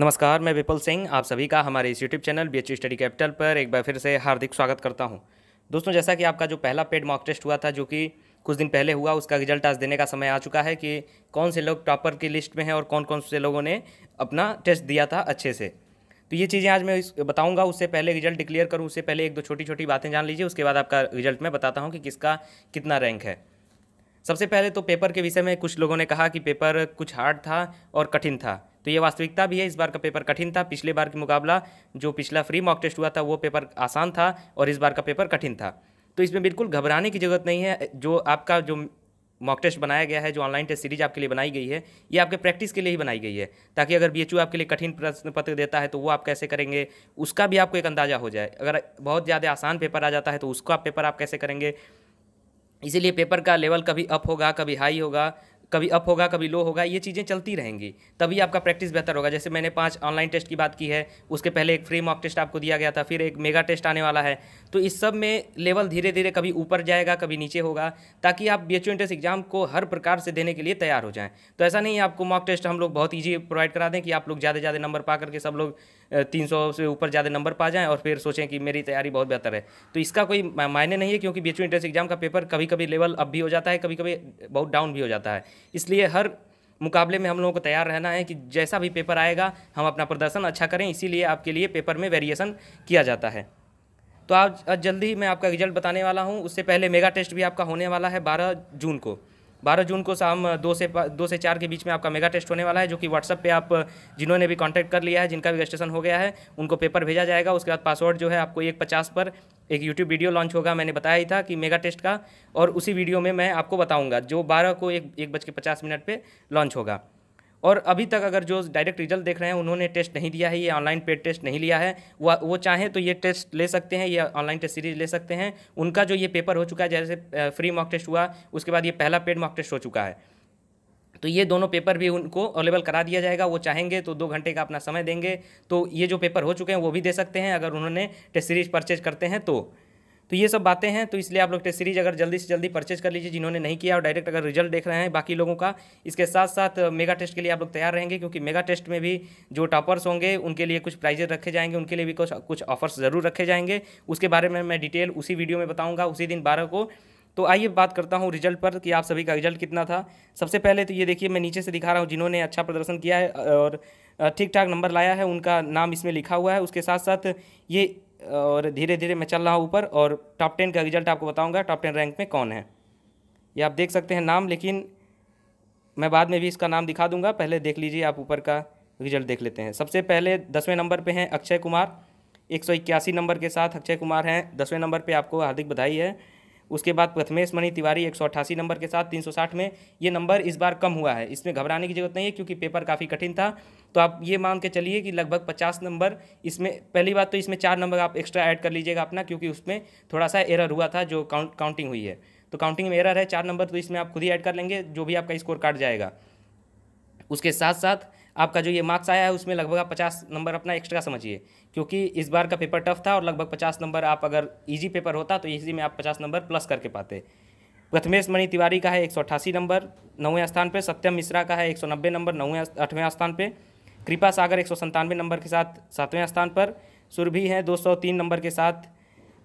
नमस्कार मैं विपुल सिंह आप सभी का हमारे इस YouTube channel B study capital पर एक बार फिर से हार्दिक स्वागत करता हूं दोस्तों जैसा कि आपका जो पहला पेड मॉक टेस्ट हुआ था जो कि कुछ दिन पहले हुआ उसका रिजल्ट आज देने का समय आ चुका है कि कौन से लोग टॉपर की लिस्ट में हैं और कौन कौन से लोगों ने अपना टेस्ट दिया था अच्छे से तो ये चीज़ें आज मैं बताऊंगा उससे पहले रिजल्ट डिक्लेयर करूँ उससे पहले एक दो छोटी छोटी बातें जान लीजिए उसके बाद आपका रिजल्ट मैं बताता हूँ कि किसका कितना रैंक है सबसे पहले तो पेपर के विषय में कुछ लोगों ने कहा कि पेपर कुछ हार्ड था और कठिन था तो ये वास्तविकता भी है इस बार का पेपर कठिन था पिछले बार के मुकाबला जो पिछला फ्री मॉक टेस्ट हुआ था वो पेपर आसान था और इस बार का पेपर कठिन था तो इसमें बिल्कुल घबराने की ज़रूरत नहीं है जो आपका जो मॉक टेस्ट बनाया गया है जो ऑनलाइन टेस्ट सीरीज आपके लिए बनाई गई है ये आपके प्रैक्टिस के लिए ही बनाई गई है ताकि अगर बी आपके लिए कठिन प्रश्न पत्र देता है तो वो आप कैसे करेंगे उसका भी आपको एक अंदाज़ा हो जाए अगर बहुत ज़्यादा आसान पेपर आ जाता है तो उसका पेपर आप कैसे करेंगे इसीलिए पेपर का लेवल कभी अप होगा कभी हाई होगा कभी अप होगा कभी लो होगा ये चीज़ें चलती रहेंगी तभी आपका प्रैक्टिस बेहतर होगा जैसे मैंने पांच ऑनलाइन टेस्ट की बात की है उसके पहले एक फ्री मॉक टेस्ट आपको दिया गया था फिर एक मेगा टेस्ट आने वाला है तो इस सब में लेवल धीरे धीरे कभी ऊपर जाएगा कभी नीचे होगा ताकि आप बी एच एंट्रेंस एग्जाम को हर प्रकार से देने के लिए तैयार हो जाएँ तो ऐसा नहीं आपको मॉक टेस्ट हम लोग बहुत ईजी प्रोवाइड करा दें कि आप लोग ज़्यादा ज़्यादा नंबर पा करके सब लोग तीन सौ से ऊपर ज़्यादा नंबर पा जाएँ और फिर सोचें कि मेरी तैयारी बहुत बेहतर है तो इसका कोई मायने नहीं है क्योंकि बी एंट्रेंस एग्जाम का पेपर कभी कभी लेवल अप भी हो जाता है कभी कभी बहुत डाउन भी हो जाता है इसलिए हर मुकाबले में हम लोगों को तैयार रहना है कि जैसा भी पेपर आएगा हम अपना प्रदर्शन अच्छा करें इसीलिए आपके लिए पेपर में वेरिएशन किया जाता है तो आज जल्दी ही मैं आपका रिजल्ट बताने वाला हूँ उससे पहले मेगा टेस्ट भी आपका होने वाला है बारह जून को बारह जून को शाम दो से दो से चार के बीच में आपका मेगा टेस्ट होने वाला है जो कि व्हाट्सअप पे आप जिन्होंने भी कांटेक्ट कर लिया है जिनका भी रजिस्ट्रेशन हो गया है उनको पेपर भेजा जाएगा उसके बाद पासवर्ड जो है आपको एक पचास पर एक यूट्यूब वीडियो लॉन्च होगा मैंने बताया ही था कि मेगा टेस्ट का और उसी वीडियो में मैं आपको बताऊँगा जो बारह को एक एक बज के पचास मिनट पर लॉन्च होगा और अभी तक अगर जो डायरेक्ट रिजल्ट देख रहे हैं उन्होंने टेस्ट नहीं दिया है ये ऑनलाइन पेड टेस्ट नहीं लिया है वह वो चाहें तो ये टेस्ट ले सकते हैं ये ऑनलाइन टेस्ट सीरीज ले सकते हैं उनका जो ये पेपर हो चुका है जैसे फ्री मॉक टेस्ट हुआ उसके बाद ये पहला पेड मॉक टेस्ट हो चुका है तो ये दोनों पेपर भी उनको अवेलेबल करा दिया जाएगा वो चाहेंगे तो दो घंटे का अपना समय देंगे तो ये जो पेपर हो चुके हैं वो भी दे सकते हैं अगर उन्होंने टेस्ट सीरीज परचेज करते हैं तो तो ये सब बातें हैं तो इसलिए आप लोग टेस्ट सीरीज अगर जल्दी से जल्दी परचेज कर लीजिए जिन्होंने नहीं किया और डायरेक्ट अगर रिजल्ट देख रहे हैं बाकी लोगों का इसके साथ साथ मेगा टेस्ट के लिए आप लोग तैयार रहेंगे क्योंकि मेगा टेस्ट में भी जो टॉपर्स होंगे उनके लिए कुछ प्राइजेज रखे जाएंगे उनके लिए भी कुछ कुछ ऑफर्स ज़रूर रखे जाएंगे उसके बारे में मैं डिटेल उसी वीडियो में बताऊँगा उसी दिन बारह को तो आइए बात करता हूँ रिजल्ट पर कि आप सभी का रिजल्ट कितना था सबसे पहले तो ये देखिए मैं नीचे से दिखा रहा हूँ जिन्होंने अच्छा प्रदर्शन किया है और ठीक ठाक नंबर लाया है उनका नाम इसमें लिखा हुआ है उसके साथ साथ ये और धीरे धीरे मैं चल रहा हूँ ऊपर और टॉप टेन का रिजल्ट आपको बताऊँगा टॉप टेन रैंक में कौन है ये आप देख सकते हैं नाम लेकिन मैं बाद में भी इसका नाम दिखा दूंगा पहले देख लीजिए आप ऊपर का रिजल्ट देख लेते हैं सबसे पहले दसवें नंबर पे हैं अक्षय कुमार एक नंबर के साथ अक्षय कुमार हैं दसवें नंबर पे आपको हार्दिक बधाई है उसके बाद प्रथमेश मणि तिवारी एक नंबर के साथ 360 में ये नंबर इस बार कम हुआ है इसमें घबराने की जरूरत नहीं है क्योंकि पेपर काफ़ी कठिन था तो आप ये मान के चलिए कि लगभग पचास नंबर इसमें पहली बात तो इसमें चार नंबर आप एक्स्ट्रा ऐड कर लीजिएगा अपना क्योंकि उसमें थोड़ा सा एरर हुआ था जो काउंट काउंटिंग हुई है तो काउंटिंग में एरर है चार नंबर तो इसमें आप खुद ही ऐड कर लेंगे जो भी आपका स्कोर काट जाएगा उसके साथ साथ आपका जो ये मार्क्स आया है उसमें लगभग आप पचास नंबर अपना एक्स्ट्रा समझिए क्योंकि इस बार का पेपर टफ था और लगभग पचास नंबर आप अगर ईजी पेपर होता तो इसी में आप पचास नंबर प्लस करके पाते प्रथमेश मणि तिवारी का है एक नंबर नौवें स्थान पर सत्यम मिश्रा का है एक नंबर नौवें आठवें स्थान पर कृपा सागर एक नंबर के साथ सातवें स्थान पर सुरभि हैं दो नंबर के साथ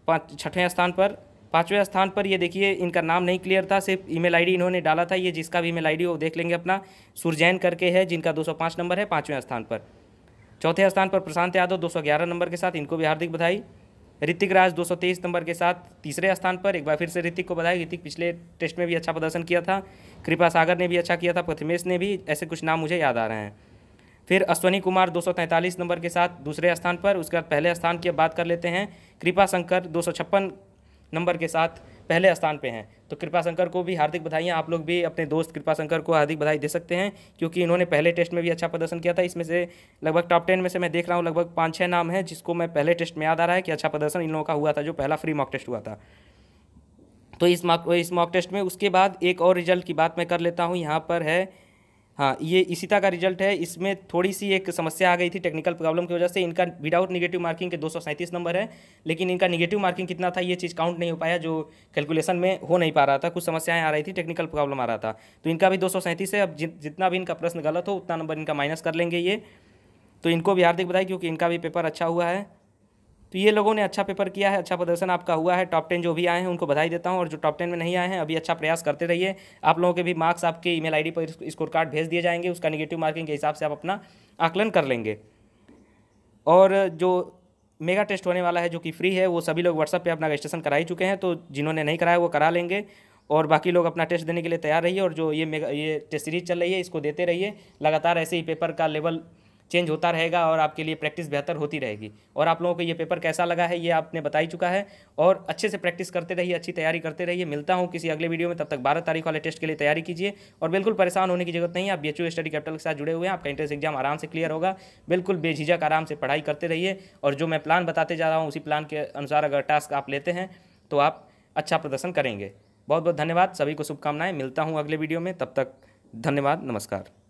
पाँच छठवें स्थान पर पाँचवें स्थान पर ये देखिए इनका नाम नहीं क्लियर था सिर्फ ईमेल आईडी इन्होंने डाला था ये जिसका भी ईमेल आईडी वो देख लेंगे अपना सुरजैन करके है जिनका 205 नंबर है पाँचवें स्थान पर चौथे स्थान पर प्रशांत यादव 211 नंबर के साथ इनको भी हार्दिक बधाई ऋतिक राज दो नंबर के साथ तीसरे स्थान पर एक बार फिर से ऋतिक को बधाई ऋतिक पिछले टेस्ट में भी अच्छा प्रदर्शन किया था कृपा सागर ने भी अच्छा किया था प्रथमेश ने भी ऐसे कुछ नाम मुझे याद आ रहे हैं फिर अश्वनी कुमार 243 नंबर के साथ दूसरे स्थान पर उसके बाद पहले स्थान की बात कर लेते हैं कृपा शंकर दो नंबर के साथ पहले स्थान पे हैं तो कृपा शंकर को भी हार्दिक बधाइयाँ आप लोग भी अपने दोस्त कृपा शंकर को हार्दिक बधाई दे सकते हैं क्योंकि इन्होंने पहले टेस्ट में भी अच्छा प्रदर्शन किया था इसमें से लगभग टॉप टेन में से मैं देख रहा हूँ लगभग पाँच छः नाम है जिसको मैं पहले टेस्ट में याद आ रहा है कि अच्छा प्रदर्शन इन लोगों का हुआ था जो पहला फ्री मॉक टेस्ट हुआ था तो इस मॉक इस मॉक टेस्ट में उसके बाद एक और रिजल्ट की बात मैं कर लेता हूँ यहाँ पर है हाँ ये तरह का रिजल्ट है इसमें थोड़ी सी एक समस्या आ गई थी टेक्निकल प्रॉब्लम की वजह से इनका विदाउट निगेटिव मार्किंग के दो नंबर है लेकिन इनका निगेटिव मार्किंग कितना था ये चीज़ काउंट नहीं हो पाया जो कैलकुलेशन में हो नहीं पा रहा था कुछ समस्याएं आ रही थी टेक्निकल प्रॉब्लम आ रहा था तो इनका भी दो है अब जितना भी इनका प्रश्न गलत हो उतना नंबर इनका माइनस कर लेंगे ये तो इनको भी हार्दिक बधाई क्योंकि इनका भी पेपर अच्छा हुआ है तो ये लोगों ने अच्छा पेपर किया है अच्छा प्रदर्शन आपका हुआ है टॉप टेन जो भी आए हैं उनको बधाई देता हूँ और जो टॉप टेन में नहीं आए हैं अभी अच्छा प्रयास करते रहिए आप लोगों के भी मार्क्स आपके ईमेल आईडी पर स्कोर कार्ड भेज दिए जाएंगे उसका निगेटिव मार्किंग के हिसाब से आप अपना आकलन कर लेंगे और जो मेगा टेस्ट होने वाला है जो कि फ्री है वो सभी लोग व्हाट्सअप पे अपना रजिस्ट्रेशन करा ही चुके हैं तो जिन्होंने नहीं कराया वो करा लेंगे और बाकी लोग अपना टेस्ट देने के लिए तैयार रहिए और जो ये मेगा ये टेस्ट सीरीज चल रही है इसको देते रहिए लगातार ऐसे ही पेपर का लेवल चेंज होता रहेगा और आपके लिए प्रैक्टिस बेहतर होती रहेगी और आप लोगों को ये पेपर कैसा लगा है ये आपने बता ही चुका है और अच्छे से प्रैक्टिस करते रहिए अच्छी तैयारी करते रहिए मिलता हूँ किसी अगले वीडियो में तब तक बारह तारीख वाले टेस्ट के लिए तैयारी कीजिए और बिल्कुल परेशान होने की जरूरत नहीं है आप बी स्टडी कैपिटल के साथ जुड़े हुए हैं आपका इंट्रेंस एग्जाम आराम से क्लियर होगा बिल्कुल बेझिझक आराम से पढ़ाई करते रहिए और जो मैं प्लान बताते जा रहा हूँ उसी प्लान के अनुसार अगर टास्क आप लेते हैं तो आप अच्छा प्रदर्शन करेंगे बहुत बहुत धन्यवाद सभी को शुभकामनाएं मिलता हूँ अगले वीडियो में तब तक धन्यवाद नमस्कार